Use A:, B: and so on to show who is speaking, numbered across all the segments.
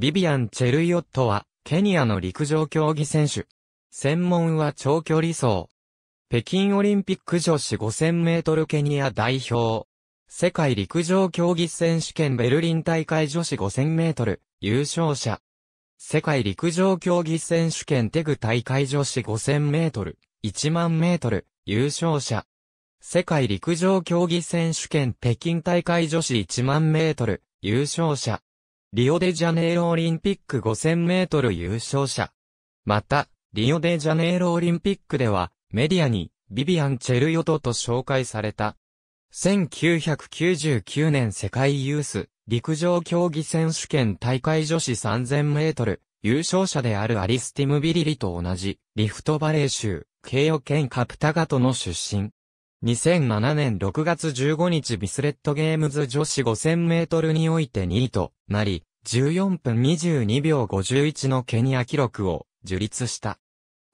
A: ビビアン・チェルイオットは、ケニアの陸上競技選手。専門は長距離走。北京オリンピック女子5000メートルケニア代表。世界陸上競技選手権ベルリン大会女子5000メートル優勝者。世界陸上競技選手権テグ大会女子5000メートル1万メートル優勝者。世界陸上競技選手権北京大会女子1万メートル優勝者。リオデジャネイロオリンピック5000メートル優勝者。また、リオデジャネイロオリンピックでは、メディアに、ビビアン・チェルヨトと紹介された。1999年世界ユース、陸上競技選手権大会女子3000メートル、優勝者であるアリスティム・ビリリと同じ、リフトバレー州、ケイオ県カプタガトの出身。2007年6月15日ビスレットゲームズ女子5000メートルにおいて2位となり、14分22秒51のケニア記録を樹立した。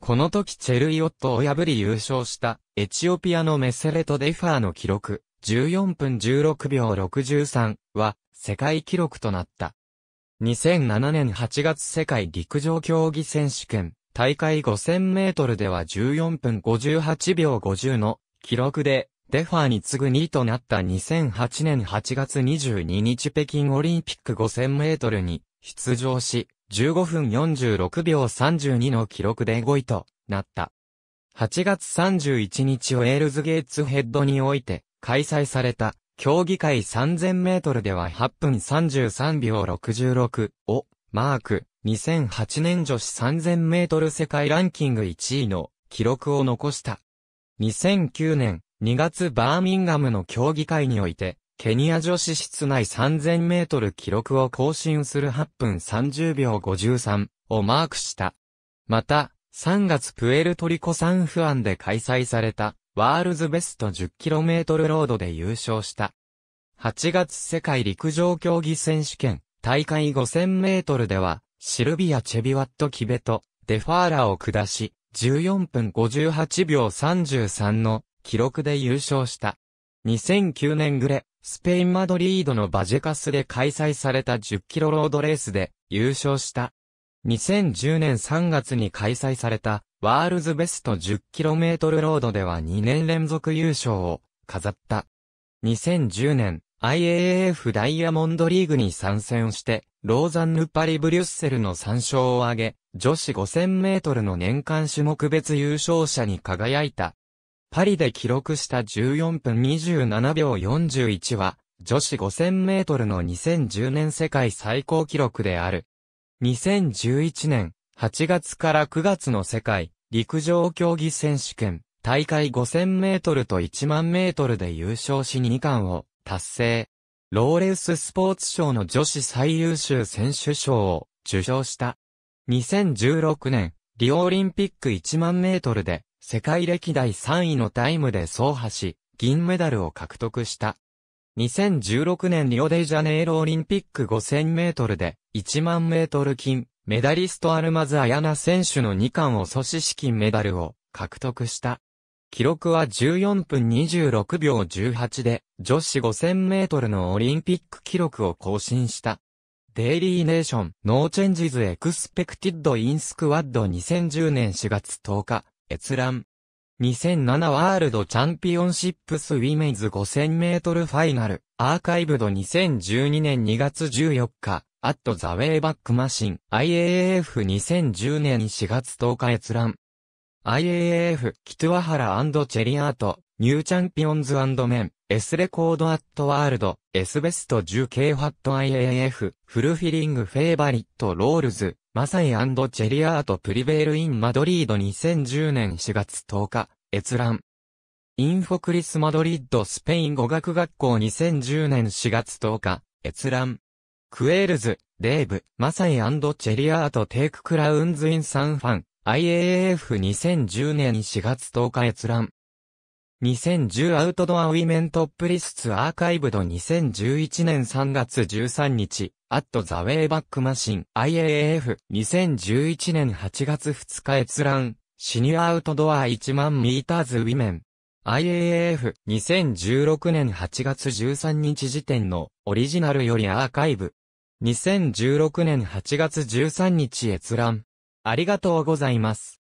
A: この時チェルイオットを破り優勝したエチオピアのメセレト・デファーの記録14分16秒63は世界記録となった。2007年8月世界陸上競技選手権大会5000メートルでは14分58秒50の記録でデファーに次ぐ2位となった2008年8月22日北京オリンピック5000メートルに出場し、15分46秒32の記録で5位となった。8月31日ウェールズゲイツヘッドにおいて開催された競技会3000メートルでは8分33秒66をマーク2008年女子3000メートル世界ランキング1位の記録を残した。2009年2月バーミンガムの競技会において、ケニア女子室内3000メートル記録を更新する8分30秒53をマークした。また、3月プエルトリコサンフアンで開催された、ワールズベスト 10km ロードで優勝した。8月世界陸上競技選手権、大会5000メートルでは、シルビア・チェビワット・キベト、デファーラを下し、14分58秒33の記録で優勝した。2009年暮れ、スペインマドリードのバジェカスで開催された10キロロードレースで優勝した。2010年3月に開催されたワールズベスト 10km ロードでは2年連続優勝を飾った。2010年 IAAF ダイヤモンドリーグに参戦して、ローザンヌ・パリ・ブリュッセルの参照を挙げ、女子5000メートルの年間種目別優勝者に輝いた。パリで記録した14分27秒41は、女子5000メートルの2010年世界最高記録である。2011年8月から9月の世界陸上競技選手権大会5000メートルと1万メートルで優勝し2冠を達成。ローレウススポーツ賞の女子最優秀選手賞を受賞した。2016年リオオリンピック1万メートルで世界歴代3位のタイムで走破し、銀メダルを獲得した。2016年リオデジャネイロオリンピック5000メートルで1万メートル金、メダリストアルマズ・アヤナ選手の2冠を阻止資金メダルを獲得した。記録は14分26秒18で、女子5000メートルのオリンピック記録を更新した。デイリーネーション、ノーチェンジズエクスペクティッドインスクワッド2010年4月10日、閲覧。2007ワールドチャンピオンシップスウィメイズ5000メートルファイナル、アーカイブド2012年2月14日、アットザウェイバックマシン、IAAF2010 年4月10日閲覧。IAAF、キトゥワハラチェリアート、ニューチャンピオンズメン、S レコードアットワールド、S ベスト 10K ファット IAAF、フルフィリングフェイバリットロールズ、マサイチェリアート・プリベール・イン・マドリード2010年4月10日、閲覧。インフォクリス・マドリッド・スペイン語学学校2010年4月10日、閲覧。クエールズ、デーブ、マサイチェリアート・テイク・クラウンズ・イン・サンファン、IAAF2010 年4月10日閲覧。2010アウトドアウィメントップリスツアーカイブド2011年3月13日、アットザウェイバックマシン IAAF2011 年8月2日閲覧、シニアアウトドア1万ミーターズウィメン IAAF2016 年8月13日時点のオリジナルよりアーカイブ2016年8月13日閲覧ありがとうございます。